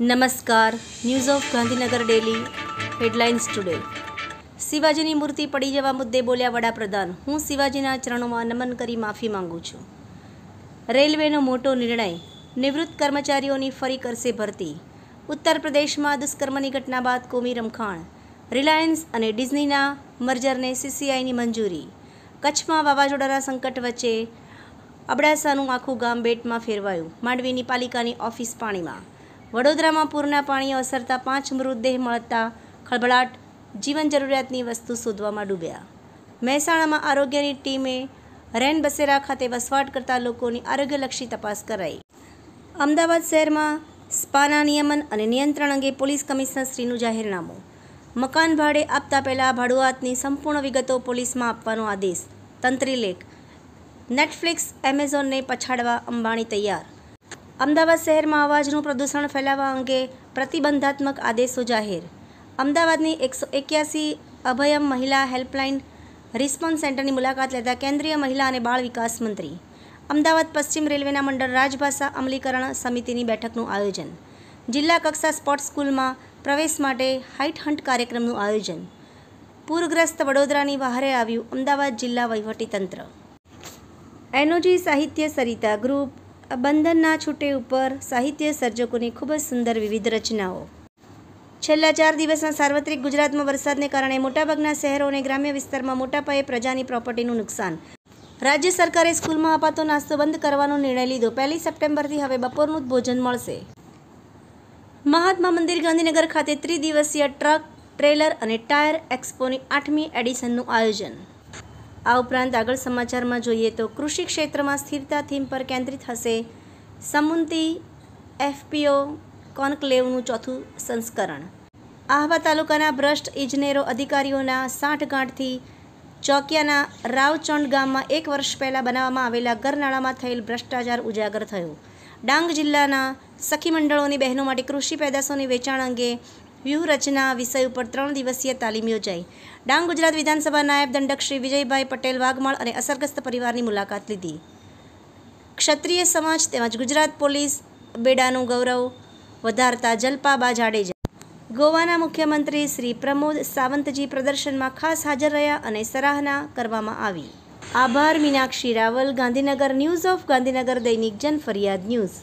નમસ્કાર news of Gandhinagar daily headlines today શિવાજીની મૂર્તિ પડી જવા મુદ્દે બોલ્યા વડાપ્રધાન હું શિવાજીના ચરણોમાં નમન કરી માફી માંગુ છું રેલવેનો મોટો નિર્ણય નિવૃત્ત કર્મચારીઓની ફરી કરશે ભરતી ઉત્તર પ્રદેશમાં દુષ્કર્મની ઘટના બાદ કોમી રમખાણ રિલાયન્સ અને ડિઝનીના મર્જરને સીસીઆઈની મંજૂરી કચ્છમાં વાવાઝોડાના સંકટ વચ્ચે અબડાસાનું આખું ગામ બેટમાં ફેરવાયું માંડવીની પાલિકાની ઓફિસ પાણીમાં વડોદરામાં પૂરના પાણી અસરતા પાંચ મૃતદેહ મળતા ખળભળાટ જીવન જરૂરિયાતની વસ્તુ શોધવામાં ડૂબ્યા મહેસાણામાં આરોગ્યની ટીમે રેન બસેરા ખાતે વસવાટ કરતા લોકોની આરોગ્યલક્ષી તપાસ કરાઈ અમદાવાદ શહેરમાં સ્પાના નિયમન અને નિયંત્રણ અંગે પોલીસ કમિશનરશ્રીનું જાહેરનામું મકાન ભાડે આપતા પહેલાં ભાડુઆતની સંપૂર્ણ વિગતો પોલીસમાં આપવાનો આદેશ તંત્રી લેખ નેટફ્લિક્સ એમેઝોનને પછાડવા અંબાણી તૈયાર અમદાવાદ શહેરમાં અવાજનું પ્રદૂષણ ફેલાવવા અંગે પ્રતિબંધાત્મક આદેશો જાહેર અમદાવાદની એકસો એક્યાસી અભયમ મહિલા હેલ્પલાઇન રિસ્પોન્સ સેન્ટરની મુલાકાત લેતા કેન્દ્રીય મહિલા અને બાળ વિકાસ મંત્રી અમદાવાદ પશ્ચિમ રેલવેના મંડળ રાજભાષા અમલીકરણ સમિતિની બેઠકનું આયોજન જિલ્લા કક્ષા સ્પોર્ટ્સ સ્કૂલમાં પ્રવેશ માટે હાઇટ હન્ટ કાર્યક્રમનું આયોજન પૂરગ્રસ્ત વડોદરાની બહારે આવ્યું અમદાવાદ જિલ્લા વહીવટીતંત્ર એનઓજી સાહિત્ય સરિતા ગ્રુપ બંધનના છૂટે ઉપર સાહિત્ય સર્જકોની ખૂબ જ સુંદર વિવિધ રચનાઓ છેલ્લા ચાર દિવસના સાર્વત્રિક ગુજરાતમાં વરસાદને કારણે મોટાભાગના શહેરો અને ગ્રામ્ય વિસ્તારમાં મોટાપાયે પ્રજાની પ્રોપર્ટીનું નુકસાન રાજ્ય સરકારે સ્કૂલમાં અપાતો નાસ્તો બંધ કરવાનો નિર્ણય લીધો પહેલી સપ્ટેમ્બરથી હવે બપોરનું જ ભોજન મળશે મહાત્મા મંદિર ગાંધીનગર ખાતે ત્રિદિવસીય ટ્રક ટ્રેલર અને ટાયર એક્સપોની આઠમી એડિશનનું આયોજન આ ઉપરાંત આગળ સમાચારમાં જોઈએ તો કૃષિ ક્ષેત્રમાં સ્થિરતા થીમ પર કેન્દ્રિત હશે સમુંતી એફપીઓ કોન્કલેવનું ચોથું સંસ્કરણ આહવા તાલુકાના ભ્રષ્ટ ઇજનેરો અધિકારીઓના સાંઠગાંઠથી ચોકિયાના રાવચંડ ગામમાં એક વર્ષ પહેલાં બનાવવામાં આવેલા ગરનાળામાં થયેલ ભ્રષ્ટાચાર ઉજાગર થયો ડાંગ જિલ્લાના સખી મંડળોની બહેનો માટે કૃષિ પેદાશોની વેચાણ અંગે વ્યૂહરચના વિષય ઉપર ત્રણ દિવસીય તાલીમ યોજાઈ ડાંગ ગુજરાત વિધાનસભા નાયબ દંડક શ્રી વિજયભાઈ પટેલ વાઘમાળ અને અસરગ્રસ્ત પરિવારની મુલાકાત લીધી ક્ષત્રિય સમાજ તેમજ ગુજરાત પોલીસ બેડાનું ગૌરવ વધારતા જલપાબા જાડેજા ગોવાના મુખ્યમંત્રી શ્રી પ્રમોદ સાવંતજી પ્રદર્શનમાં ખાસ હાજર રહ્યા અને સરાહના કરવામાં આવી આભાર મીનાક્ષી રાવલ ગાંધીનગર ન્યૂઝ ઓફ ગાંધીનગર દૈનિક જન ફરિયાદ ન્યૂઝ